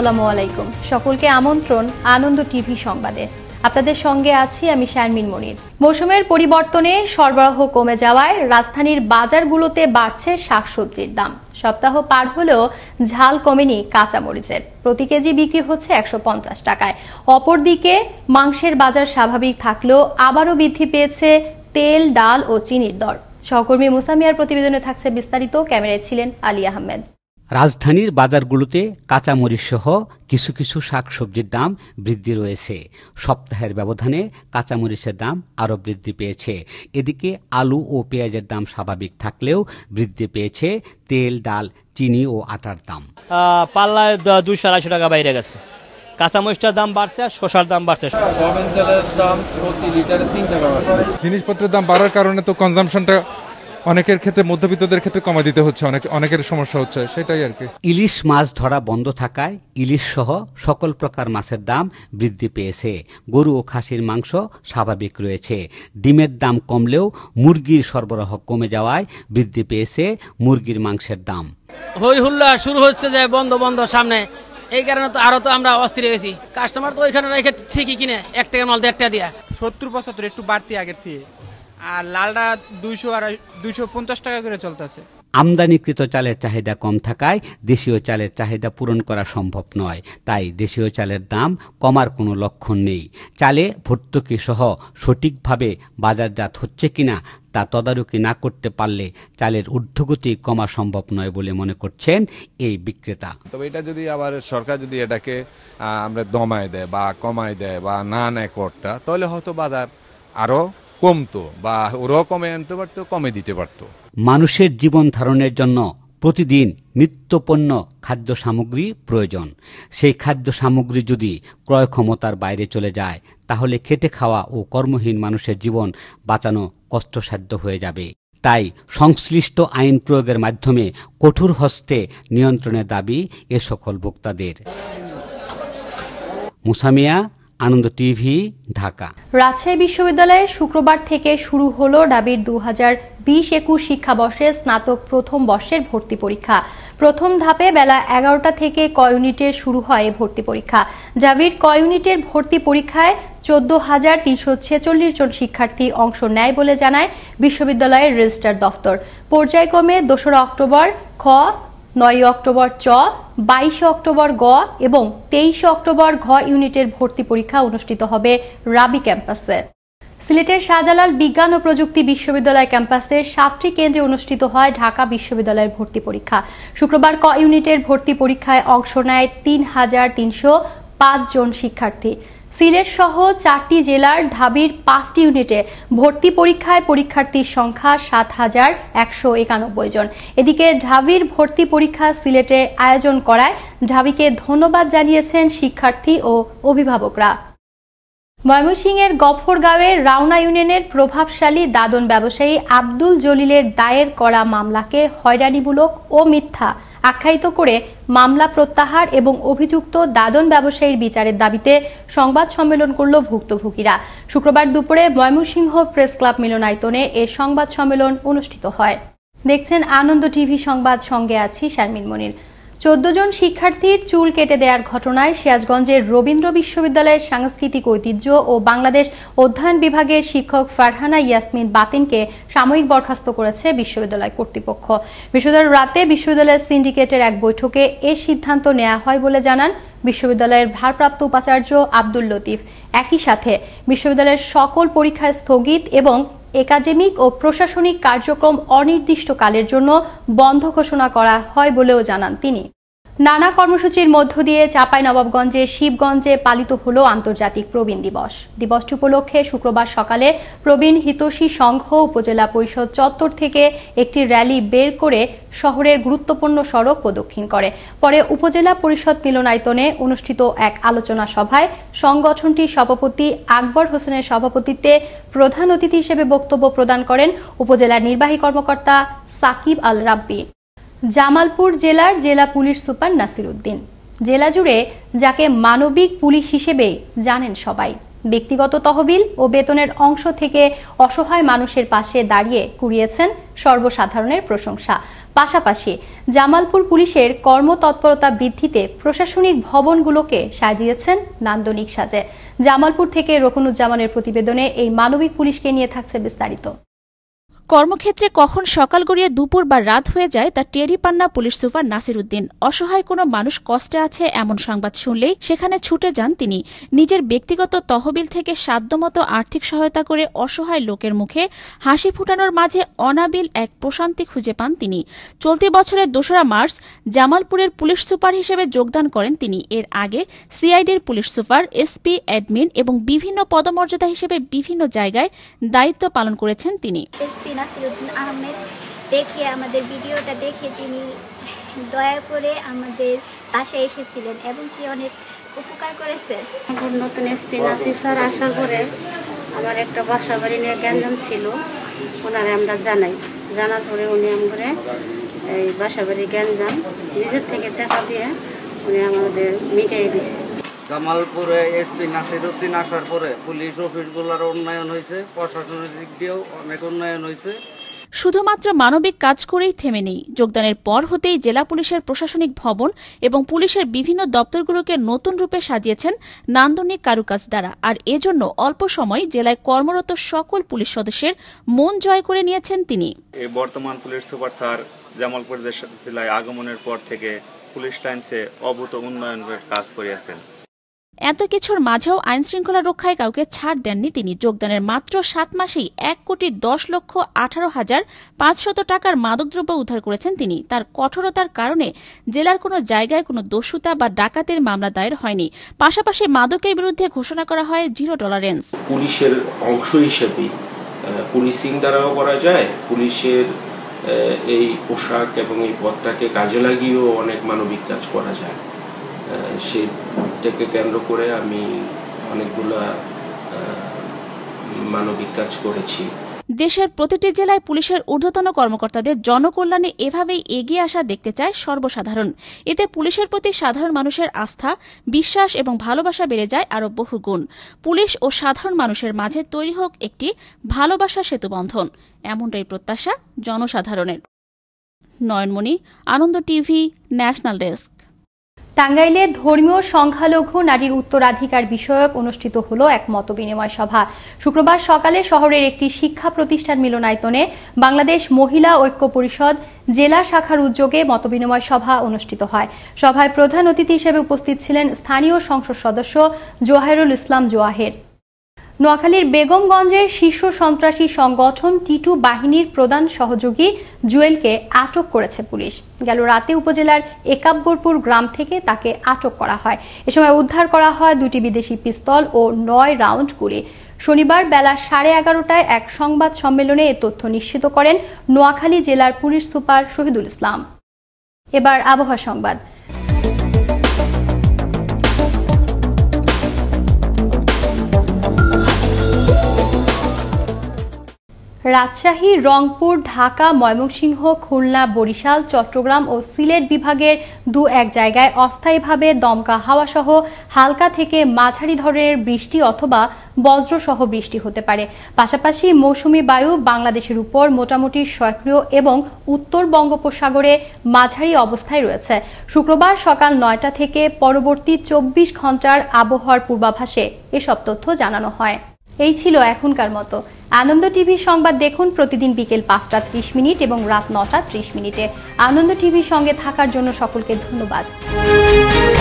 আসসালামু আলাইকুম সকলকে আমন্ত্রণ আনন্দ টিভি সংবাদে আপনাদের সঙ্গে আছি আমি শারমিন মনির মৌসুমের পরিবর্তনে সরবরাহ কমে যাওয়ায় রাজধানীর বাজারগুলোতে বাড়ছে শাকসবজির দাম সপ্তাহ পার হলেও ঝাল কমেনি কাঁচামরিচের প্রতি কেজি বিক্রি হচ্ছে একশো পঞ্চাশ টাকায় অপরদিকে মাংসের বাজার স্বাভাবিক থাকলেও আবারও বৃদ্ধি পেয়েছে তেল ডাল ও চিনির দর সহকর্মী মুসামিয়ার প্রতিবেদনে থাকছে বিস্তারিত ক্যামেরায় ছিলেন আলী আহমেদ রাজধানীর বাজারগুলোতে কাঁচামরিচ সহ কিছু কিছু শাকসবজির দাম বৃদ্ধি রয়েছে সপ্তাহের ব্যবধানে কাঁচামরিচের দাম আরও বৃদ্ধি পেয়েছে এদিকে আলু ও পেঁয়াজের দাম স্বাভাবিক থাকলেও বৃদ্ধি পেয়েছে তেল ডাল চিনি ও আটার দাম পাল্লায় দুশো আড়াইশো টাকা বাইরে গেছে কাঁচামরিচটার দাম বাড়ছে আর শসার দাম বাড়ছে জিনিসপত্রের দাম বাড়ার কারণে তো কনজামশনটা অনেকের ক্ষেত্রে মধ্যবিত্তদের ক্ষেত্রে কমা দিতে হচ্ছে অনেক অনেকের সমস্যা হচ্ছে সেটাই আর কি ইলিশ মাছ ধরা বন্ধ থাকায় ইলিশ সহ সকল প্রকার মাছের দাম বৃদ্ধি পেয়েছে গরু ও খাসির মাংস স্বাভাবিক রয়েছে ডিমের দাম কমলেও মুরগির সরবরাহ কমে যাওয়ায় বৃদ্ধি পেয়েছে মুরগির মাংসের দাম হই হুল্লা শুরু হচ্ছে যে বন্ধ বন্ধ সামনে এই কারণে তো আরো তো আমরা অস্থির হয়েছি কাস্টমার তো ওইখানে রেখে ঠিকই কিনে এক টাকার মাল দেড় টাকা দিয়া সত্তর পঁচাত্তর একটু বাড়তি আগের চেয়ে আর লালটা দুইশো আড়াই দুইশো পঞ্চাশ টাকা করে চলতেছে আমদানিকৃত চালের চাহিদা কম থাকায় দেশীয় চালের চাহিদা পূরণ করা সম্ভব নয় তাই দেশীয় চালের দাম কমার কোনো লক্ষণ নেই চালে ভর্তুকি সহ সঠিকভাবে বাজারজাত হচ্ছে কিনা তা তদারকি না করতে পারলে চালের ঊর্ধ্বগতি কমা সম্ভব নয় বলে মনে করছেন এই বিক্রেতা তবে এটা যদি আবার সরকার যদি এটাকে আমরা দমায় দেয় বা কমায় দেয় বা না নেয় করটা তাহলে হয়তো বাজার আরও কমতো বা ওরাও কমে আনতে পারতো কমে দিতে পারতো মানুষের জীবন ধারণের জন্য প্রতিদিন নিত্যপণ্য খাদ্য সামগ্রী প্রয়োজন সেই খাদ্য সামগ্রী যদি ক্রয় ক্ষমতার বাইরে চলে যায় তাহলে খেটে খাওয়া ও কর্মহীন মানুষের জীবন বাঁচানো কষ্টসাধ্য হয়ে যাবে তাই সংশ্লিষ্ট আইন প্রয়োগের মাধ্যমে কঠোর হস্তে নিয়ন্ত্রণের দাবি এ সকল ভোক্তাদের মুসামিয়া আনন্দ টিভি ঢাকা রাজশাহী বিশ্ববিদ্যালয়ে শুক্রবার থেকে শুরু হল ডাবির দু হাজার বিশ একুশ শিক্ষাবর্ষে স্নাতক প্রথম বর্ষের ভর্তি পরীক্ষা প্রথম ধাপে বেলা এগারোটা থেকে ক ইউনিটের শুরু হয় ভর্তি পরীক্ষা ডাবির ক ইউনিটের ভর্তি পরীক্ষায় চোদ্দ হাজার তিনশো ছেচল্লিশ জন শিক্ষার্থী অংশ নেয় বলে জানায় বিশ্ববিদ্যালয়ের রেজিস্টার দফতর পর্যায়ক্রমে দোসরা অক্টোবর খ নয় অক্টোবর চ বাইশে অক্টোবর গ এবং তেইশে অক্টোবর ঘ ইউনিটের ভর্তি পরীক্ষা অনুষ্ঠিত হবে রাবি ক্যাম্পাসে সিলেটের শাহজালাল বিজ্ঞান ও প্রযুক্তি বিশ্ববিদ্যালয় ক্যাম্পাসের সাতটি কেন্দ্রে অনুষ্ঠিত হয় ঢাকা বিশ্ববিদ্যালয়ের ভর্তি পরীক্ষা শুক্রবার ক ইউনিটের ভর্তি পরীক্ষায় অংশ নেয় তিন হাজার তিনশো পাঁচ জন শিক্ষার্থী সিলেট সহ চারটি জেলার ঢাবির পাঁচটি ইউনিটে ভর্তি পরীক্ষায় পরীক্ষার্থীর সংখ্যা সাত হাজার একশো একানব্বই জন এদিকে ঢাবির ভর্তি পরীক্ষা সিলেটে আয়োজন করায় ঢাবিকে ধন্যবাদ জানিয়েছেন শিক্ষার্থী ও অভিভাবকরা ময়মনসিংহের গফরগাঁওয়ের রাওনা ইউনিয়নের প্রভাবশালী দাদন ব্যবসায়ী আব্দুল জলিলের দায়ের করা মামলাকে হয়রানিমূলক ও মিথ্যা আখ্যায়িত করে মামলা প্রত্যাহার এবং অভিযুক্ত দাদন ব্যবসায়ীর বিচারের দাবিতে সংবাদ সম্মেলন করল ভুক্তভোগীরা শুক্রবার দুপুরে ময়মনসিংহ প্রেস ক্লাব মিলনায়তনে এ সংবাদ সম্মেলন অনুষ্ঠিত হয় দেখছেন আনন্দ টিভি সংবাদ সঙ্গে আছি শারমিন মনির চোদ্দ জন শিক্ষার্থীর চুল কেটে দেওয়ার ঘটনায় সিরাজগঞ্জের রবীন্দ্র বিশ্ববিদ্যালয়ের সাংস্কৃতিক ঐতিহ্য ও বাংলাদেশ অধ্যয়ন বিভাগের শিক্ষক ফারহানা ইয়াসমিন বাতিনকে সাময়িক বরখাস্ত করেছে বিশ্ববিদ্যালয় কর্তৃপক্ষ বিশ্ববিদ্যালয় রাতে বিশ্ববিদ্যালয়ের সিন্ডিকেটের এক বৈঠকে এ সিদ্ধান্ত নেওয়া হয় বলে জানান বিশ্ববিদ্যালয়ের ভারপ্রাপ্ত উপাচার্য আব্দুল লতিফ একই সাথে বিশ্ববিদ্যালয়ের সকল পরীক্ষায় স্থগিত এবং একাডেমিক ও প্রশাসনিক কার্যক্রম অনির্দিষ্টকালের জন্য বন্ধ ঘোষণা করা হয় বলেও জানান তিনি নানা কর্মসূচির মধ্য দিয়ে চাপাই নবাবগঞ্জের শিবগঞ্জে পালিত হল আন্তর্জাতিক প্রবীণ দিবস দিবসটি উপলক্ষে শুক্রবার সকালে প্রবীণ হিতোষী সংঘ উপজেলা পরিষদ চত্বর থেকে একটি র্যালি বের করে শহরের গুরুত্বপূর্ণ সড়ক প্রদক্ষিণ করে পরে উপজেলা পরিষদ মিলনায়তনে অনুষ্ঠিত এক আলোচনা সভায় সংগঠনটির সভাপতি আকবর হোসেনের সভাপতিত্বে প্রধান অতিথি হিসেবে বক্তব্য প্রদান করেন উপজেলার নির্বাহী কর্মকর্তা সাকিব আল রাব্বি জামালপুর জেলার জেলা পুলিশ সুপার নাসির উদ্দিন জেলা জুড়ে যাকে মানবিক পুলিশ হিসেবে জানেন সবাই ব্যক্তিগত তহবিল ও বেতনের অংশ থেকে অসহায় মানুষের পাশে দাঁড়িয়ে কুড়িয়েছেন সর্বসাধারণের প্রশংসা পাশাপাশি জামালপুর পুলিশের কর্মতৎপরতা বৃদ্ধিতে প্রশাসনিক ভবনগুলোকে সাজিয়েছেন নান্দনিক সাজে জামালপুর থেকে রকনুজ্জামানের প্রতিবেদনে এই মানবিক পুলিশকে নিয়ে থাকছে বিস্তারিত কর্মক্ষেত্রে কখন সকাল গড়িয়ে দুপুর বা রাত হয়ে যায় তা টেরি পান্না পুলিশ সুপার নাসির উদ্দিন অসহায় কোনো মানুষ কষ্টে আছে এমন সংবাদ শুনলেই সেখানে ছুটে যান তিনি নিজের ব্যক্তিগত তহবিল থেকে সাধ্যমতো আর্থিক সহায়তা করে অসহায় লোকের মুখে হাসি ফুটানোর মাঝে অনাবিল এক প্রশান্তি খুঁজে পান তিনি চলতি বছরের দোসরা মার্চ জামালপুরের পুলিশ সুপার হিসেবে যোগদান করেন তিনি এর আগে সিআইডির পুলিশ সুপার এসপি অ্যাডমিন এবং বিভিন্ন পদমর্যাদা হিসেবে বিভিন্ন জায়গায় দায়িত্ব পালন করেছেন তিনি নাসিরুদ্দিন আহমেদ দেখে আমাদের ভিডিওটা দেখে তিনি দয়া করে আমাদের বাসায় এসেছিলেন এবং কি অনেক উপকার করেছেন এখন নতুন এসপি নাসির স্যার আসার পরে আমার একটা বাসা বাড়ি নিয়ে জ্ঞানজাম ছিল ওনারে আমরা জানাই জানার পরে উনি আমরা এই বাসা বাড়ি জ্ঞানজাম নিজের থেকে টাকা দিয়ে উনি আমাদের মিটিয়ে দিচ্ছে জামালপুরে এসপি নাসির উদ্দিন আসার পরে পুলিশ অফিসগুলোর উন্নয়ন হয়েছে প্রশাসনের দিক দিয়েও অনেক উন্নয়ন হয়েছে শুধুমাত্র মানবিক কাজ করেই থেমে নেই যোগদানের পর হতেই জেলা পুলিশের প্রশাসনিক ভবন এবং পুলিশের বিভিন্ন দপ্তরগুলোকে নতুন রূপে সাজিয়েছেন নান্দনিক কারুকাজ দ্বারা আর এজন্য অল্প সময় জেলায় কর্মরত সকল পুলিশ সদস্যের মন জয় করে নিয়েছেন তিনি বর্তমান পুলিশ সুপার স্যার জামালপুর জেলায় আগমনের পর থেকে পুলিশ লাইনসে অভূত উন্নয়নের কাজ করিয়াছেন এত কিছুর মাঝেও আইনশৃঙ্খলা রক্ষায় কাউকে ছাড় দেননি তিনি যোগদানের মাত্র সাত মাসেই এক কোটি দশ লক্ষ আঠারো হাজার পাঁচশত টাকার মাদকদ্রব্য উদ্ধার করেছেন তিনি তার কঠোরতার কারণে জেলার কোনো জায়গায় কোনো দস্যুতা বা ডাকাতের মামলা দায়ের হয়নি পাশাপাশি মাদকের বিরুদ্ধে ঘোষণা করা হয় জিরো টলারেন্স পুলিশের অংশ হিসেবে পুলিশিং দ্বারাও করা যায় পুলিশের এই পোশাক এবং এই পথটাকে কাজে লাগিয়েও অনেক মানবিক কাজ করা যায় সে সাবজেক্টকে কেন্দ্র করে আমি অনেকগুলা মানবিক কাজ করেছি দেশের প্রতিটি জেলায় পুলিশের ঊর্ধ্বতন কর্মকর্তাদের জনকল্যাণে এভাবেই এগিয়ে আসা দেখতে চায় সর্বসাধারণ এতে পুলিশের প্রতি সাধারণ মানুষের আস্থা বিশ্বাস এবং ভালোবাসা বেড়ে যায় আরও বহুগুণ পুলিশ ও সাধারণ মানুষের মাঝে তৈরি হোক একটি ভালোবাসা সেতুবন্ধন এমনটাই প্রত্যাশা জনসাধারণের Nayanmoni Ananda TV national desk টাঙ্গাইলে ধর্মীয় সংখ্যালঘু নারীর উত্তরাধিকার বিষয়ক অনুষ্ঠিত হল এক মতবিনিময় সভা শুক্রবার সকালে শহরের একটি শিক্ষা প্রতিষ্ঠান মিলনায়তনে বাংলাদেশ মহিলা ঐক্য পরিষদ জেলা শাখার উদ্যোগে মতবিনিময় সভা অনুষ্ঠিত হয় সভায় প্রধান অতিথি হিসেবে উপস্থিত ছিলেন স্থানীয় সংসদ সদস্য জোহাইরুল ইসলাম জোয়াহের নোয়াখালীর বেগমগঞ্জের শীর্ষ সন্ত্রাসী সংগঠন টিটু বাহিনীর প্রধান সহযোগী জুয়েলকে আটক করেছে পুলিশ গেল রাতে উপজেলার একাব্বরপুর গ্রাম থেকে তাকে আটক করা হয় এ সময় উদ্ধার করা হয় দুটি বিদেশি পিস্তল ও নয় রাউন্ড গুলি শনিবার বেলা সাড়ে এগারোটায় এক সংবাদ সম্মেলনে এ তথ্য নিশ্চিত করেন নোয়াখালী জেলার পুলিশ সুপার শহীদুল ইসলাম এবার আবহাওয়া সংবাদ রাজশাহী রংপুর ঢাকা ময়মনসিংহ খুলনা বরিশাল চট্টগ্রাম ও সিলেট বিভাগের দু এক জায়গায় অস্থায়ীভাবে দমকা হাওয়াসহ হালকা থেকে মাঝারি ধরনের বৃষ্টি অথবা বজ্রসহ বৃষ্টি হতে পারে পাশাপাশি মৌসুমি বায়ু বাংলাদেশের উপর মোটামুটি সক্রিয় এবং উত্তর বঙ্গোপসাগরে মাঝারি অবস্থায় রয়েছে শুক্রবার সকাল নয়টা থেকে পরবর্তী চব্বিশ ঘন্টার আবহাওয়ার পূর্বাভাসে এসব তথ্য জানানো হয় এই ছিল এখনকার মতো আনন্দ টিভি সংবাদ দেখুন প্রতিদিন বিকেল পাঁচটা ত্রিশ মিনিট এবং রাত নটা ত্রিশ মিনিটে আনন্দ টিভির সঙ্গে থাকার জন্য সকলকে ধন্যবাদ